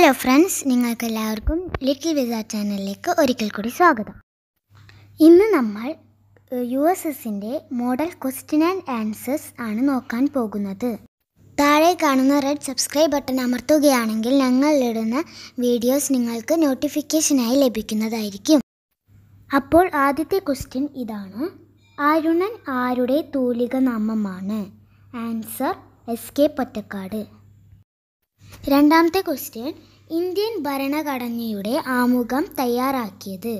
hello friends നിങ്ങൾക്കെല്ലാവർക്കും little visa ചാനലിലേക്ക് ഒരിക്കൽ കൂടി സ്വാഗതം ഇന്ന് നമ്മൾ യു എസ് എസിൻ്റെ മോഡൽ ക്വസ്റ്റ്യൻ ആൻഡ് ആൻസേഴ്സ് ആണ് നോക്കാൻ പോകുന്നത് താഴെ കാണുന്ന റെഡ് സബ്സ്ക്രൈബ് ബട്ടൺ അമർത്തുകയാണെങ്കിൽ ഞങ്ങൾ ഇടുന്ന വീഡിയോസ് നിങ്ങൾക്ക് നോട്ടിഫിക്കേഷനായി ലഭിക്കുന്നതായിരിക്കും അപ്പോൾ ആദ്യത്തെ ക്വസ്റ്റ്യൻ ഇതാണ് അരുണൻ ആരുടെ തൂലിക നാമമാണ് ആൻസർ എസ് കെ പൊറ്റക്കാട് രണ്ടാമത്തെ ക്വസ്റ്റ്യൻ ഇന്ത്യൻ ഭരണഘടനയുടെ ആമുഖം തയ്യാറാക്കിയത്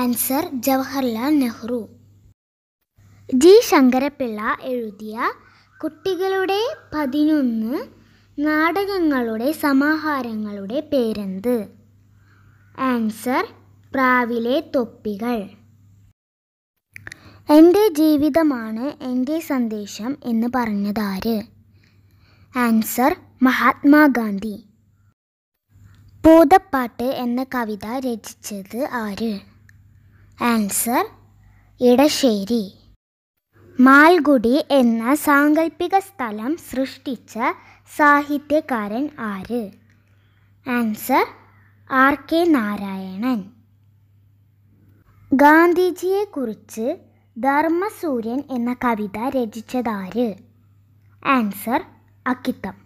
ആൻസർ ജവഹർലാൽ നെഹ്റു ജി ശങ്കരപിള്ള എഴുതിയ കുട്ടികളുടെ പതിനൊന്ന് നാടകങ്ങളുടെ സമാഹാരങ്ങളുടെ പേരെന്ത് ആൻസർ പ്രാവിലെ തൊപ്പികൾ എൻ്റെ ജീവിതമാണ് എൻ്റെ സന്ദേശം എന്ന് പറഞ്ഞതാര് ആൻസർ മഹാത്മാഗാന്ധി പൂതപ്പാട്ട് എന്ന കവിത രചിച്ചത് ആര് ആൻസർ ഇടശ്ശേരി മാൽഗുഡി എന്ന സാങ്കല്പിക സ്ഥലം സൃഷ്ടിച്ച സാഹിത്യകാരൻ ആര് ആൻസർ ആർ കെ നാരായണൻ ഗാന്ധിജിയെക്കുറിച്ച് ധർമ്മസൂര്യൻ എന്ന കവിത രചിച്ചതാര് ആൻസർ അക്കിത്തം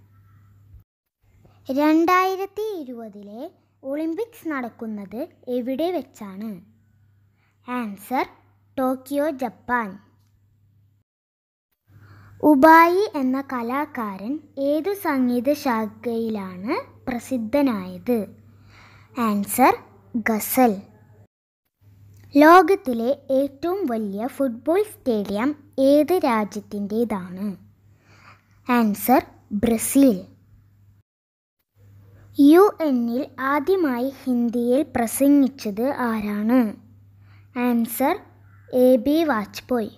രണ്ടായിരത്തി ഇരുപതിലെ ഒളിമ്പിക്സ് നടക്കുന്നത് എവിടെ വെച്ചാണ് ആൻസർ ടോക്കിയോ ജപ്പാൻ ഉബായി എന്ന കലാകാരൻ ഏതു സംഗീത ശാഖയിലാണ് പ്രസിദ്ധനായത് ആൻസർ ഗസൽ ലോകത്തിലെ ഏറ്റവും വലിയ ഫുട്ബോൾ സ്റ്റേഡിയം ഏത് രാജ്യത്തിൻ്റേതാണ് ആൻസർ ബ്രസീൽ എന്നിൽ ആദ്യമായി ഹിന്ദിയിൽ പ്രസംഗിച്ചത് ആരാണ് answer A B Vajpayee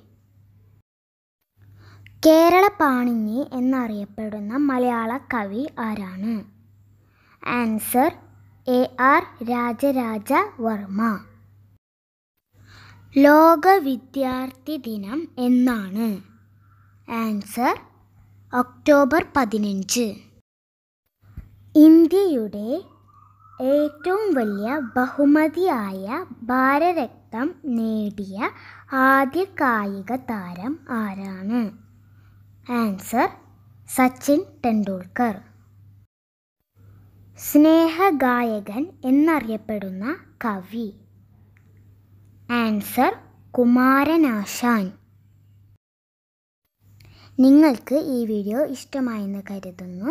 Kerala Panini എന്നറിയപ്പെടുന്ന മലയാള കവി ആരാണ് answer A R Rajaraja Varma ലോക വിദ്യാർത്ഥി ദിനം എന്നാണ് ആൻസർ ഒക്ടോബർ പതിനഞ്ച് ഇന്ത്യയുടെ ഏറ്റവും വലിയ ബഹുമതിയായ ഭാരരക്തം നേടിയ ആദ്യ കായിക താരം ആരാണ് ആൻസർ സച്ചിൻ ടെണ്ടുൽക്കർ സ്നേഹഗായകൻ എന്നറിയപ്പെടുന്ന കവി ആൻസർ കുമാരനാശാൻ നിങ്ങൾക്ക് ഈ വീഡിയോ ഇഷ്ടമായെന്ന് കരുതുന്നു